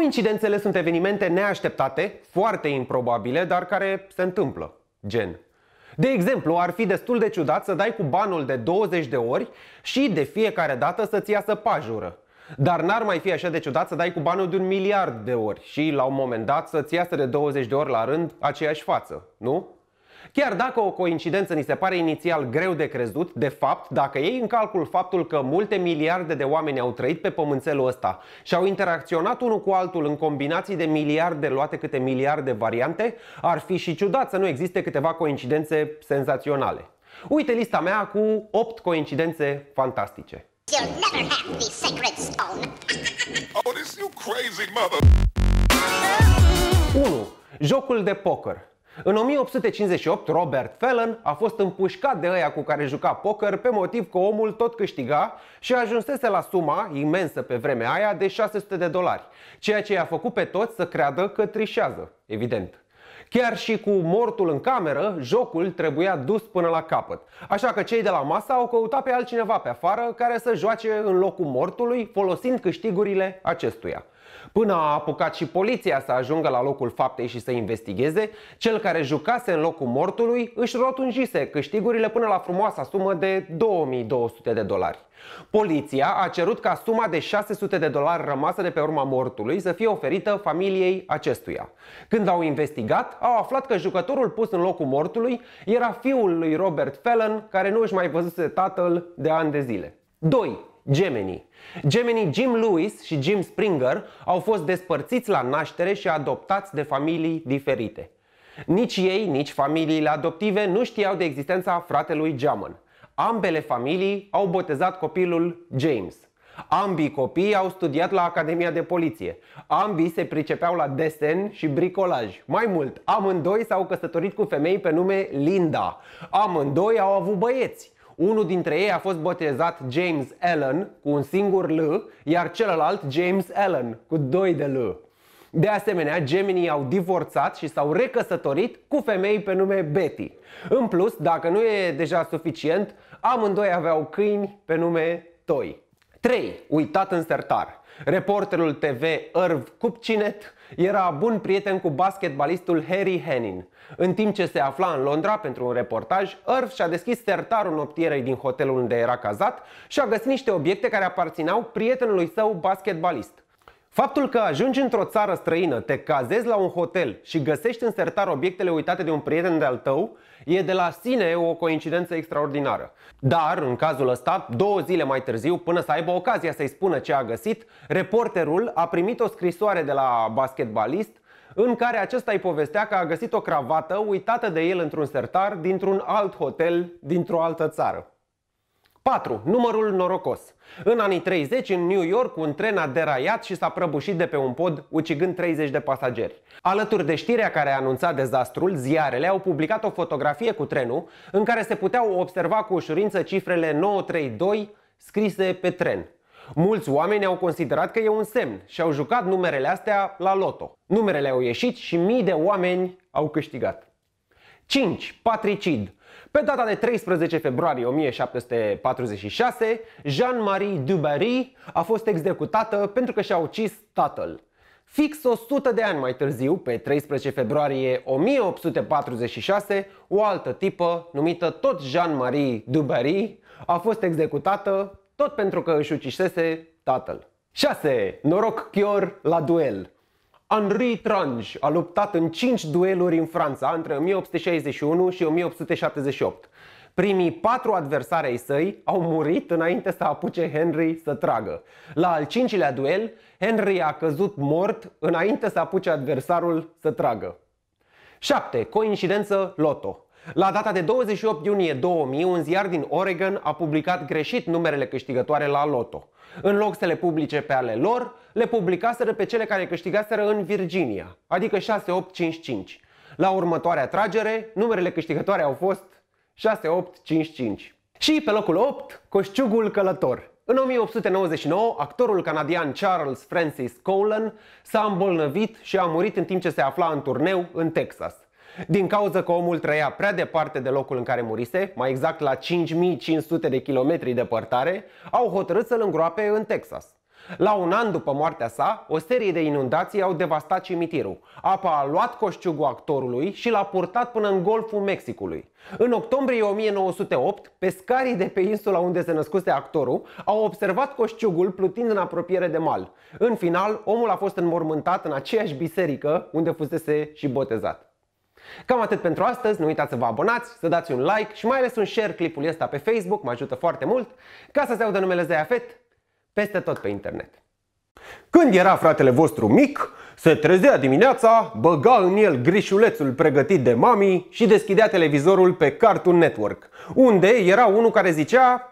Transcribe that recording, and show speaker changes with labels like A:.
A: Coincidențele sunt evenimente neașteptate, foarte improbabile, dar care se întâmplă. Gen. De exemplu, ar fi destul de ciudat să dai cu banul de 20 de ori și de fiecare dată să-ți iasă pajură. Dar n-ar mai fi așa de ciudat să dai cu banul de un miliard de ori și la un moment dat să-ți iasă de 20 de ori la rând aceeași față, nu? Chiar dacă o coincidență ni se pare inițial greu de crezut, de fapt, dacă iei în calcul faptul că multe miliarde de oameni au trăit pe pământelul ăsta și au interacționat unul cu altul în combinații de miliarde luate câte miliarde variante, ar fi și ciudat să nu existe câteva coincidențe senzaționale. Uite lista mea cu 8 coincidențe fantastice. You'll never have the sacred stone. oh, this you crazy mother. 1. Jocul de poker. În 1858, Robert Fallon a fost împușcat de ăia cu care juca poker pe motiv că omul tot câștiga și ajunsese la suma, imensă pe vremea aia, de 600 de dolari, ceea ce i-a făcut pe toți să creadă că trișează, evident. Chiar și cu mortul în cameră, jocul trebuia dus până la capăt. Așa că cei de la masă au căutat pe altcineva pe afară care să joace în locul mortului, folosind câștigurile acestuia. Până a apucat și poliția să ajungă la locul faptei și să investigheze, cel care jucase în locul mortului își rotunjise câștigurile până la frumoasa sumă de 2200 de dolari. Poliția a cerut ca suma de 600 de dolari rămasă de pe urma mortului să fie oferită familiei acestuia. Când au investigat, au aflat că jucătorul pus în locul mortului era fiul lui Robert Fallon, care nu își mai văzuse tatăl de ani de zile. 2. Gemini. Gemini Jim Lewis și Jim Springer au fost despărțiți la naștere și adoptați de familii diferite. Nici ei, nici familiile adoptive nu știau de existența fratelui Jamon. Ambele familii au botezat copilul James. Ambii copii au studiat la Academia de Poliție. Ambii se pricepeau la desen și bricolaj. Mai mult, amândoi s-au căsătorit cu femei pe nume Linda. Amândoi au avut băieți. Unul dintre ei a fost botezat James Allen cu un singur L, iar celălalt James Allen cu doi de L. De asemenea, geminii au divorțat și s-au recăsătorit cu femei pe nume Betty. În plus, dacă nu e deja suficient, amândoi aveau câini pe nume Toi. 3. Uitat în sertar. Reporterul TV Irv Cupcinet era bun prieten cu basketbalistul Harry Hennin. În timp ce se afla în Londra pentru un reportaj, Irv și-a deschis sertarul noptierei din hotelul unde era cazat și a găsit niște obiecte care aparțineau prietenului său basketbalist. Faptul că ajungi într-o țară străină, te cazezi la un hotel și găsești în sertar obiectele uitate de un prieten de-al tău e de la sine o coincidență extraordinară. Dar, în cazul ăsta, două zile mai târziu, până să aibă ocazia să-i spună ce a găsit, reporterul a primit o scrisoare de la basketbalist în care acesta îi povestea că a găsit o cravată uitată de el într-un sertar dintr-un alt hotel dintr-o altă țară. 4. Numărul norocos. În anii 30, în New York, un tren a deraiat și s-a prăbușit de pe un pod, ucigând 30 de pasageri. Alături de știrea care a anunțat dezastrul, ziarele au publicat o fotografie cu trenul, în care se puteau observa cu ușurință cifrele 932 scrise pe tren. Mulți oameni au considerat că e un semn și au jucat numerele astea la loto. Numerele au ieșit și mii de oameni au câștigat. 5. Patricid. Pe data de 13 februarie 1746, Jean-Marie Dubarry a fost executată pentru că și-a ucis tatăl. Fix 100 de ani mai târziu, pe 13 februarie 1846, o altă tipă, numită tot Jean-Marie Dubarry, a fost executată tot pentru că își ucisese tatăl. 6. Noroc chior la duel. Henri Trange a luptat în 5 dueluri în Franța între 1861 și 1878. Primii patru adversari ai săi au murit înainte să apuce Henry să tragă. La al cincilea duel, Henry a căzut mort înainte să apuce adversarul să tragă. 7. Coincidență Loto la data de 28 iunie 2000, un ziar din Oregon a publicat greșit numerele câștigătoare la loto. În loc să le publice pe ale lor, le publicaseră pe cele care câștigaseră în Virginia, adică 6855. La următoarea tragere, numerele câștigătoare au fost 6855. Și pe locul 8, Coșciugul Călător. În 1899, actorul canadian Charles Francis Colan s-a îmbolnăvit și a murit în timp ce se afla în turneu în Texas. Din cauza că omul trăia prea departe de locul în care murise, mai exact la 5500 de kilometri departare, au hotărât să-l îngroape în Texas. La un an după moartea sa, o serie de inundații au devastat cimitirul. Apa a luat coșciugul actorului și l-a purtat până în golful Mexicului. În octombrie 1908, pescarii de pe insula unde se născuse actorul au observat coșciugul plutind în apropiere de mal. În final, omul a fost înmormântat în aceeași biserică unde fusese și botezat. Cam atât pentru astăzi, nu uitați să vă abonați, să dați un like și mai ales un share clipul ăsta pe Facebook, mă ajută foarte mult, ca să se audă numele Zeafet peste tot pe internet. Când era fratele vostru mic, se trezea dimineața, băga în el grișulețul pregătit de mami și deschidea televizorul pe Cartoon Network, unde era unul care zicea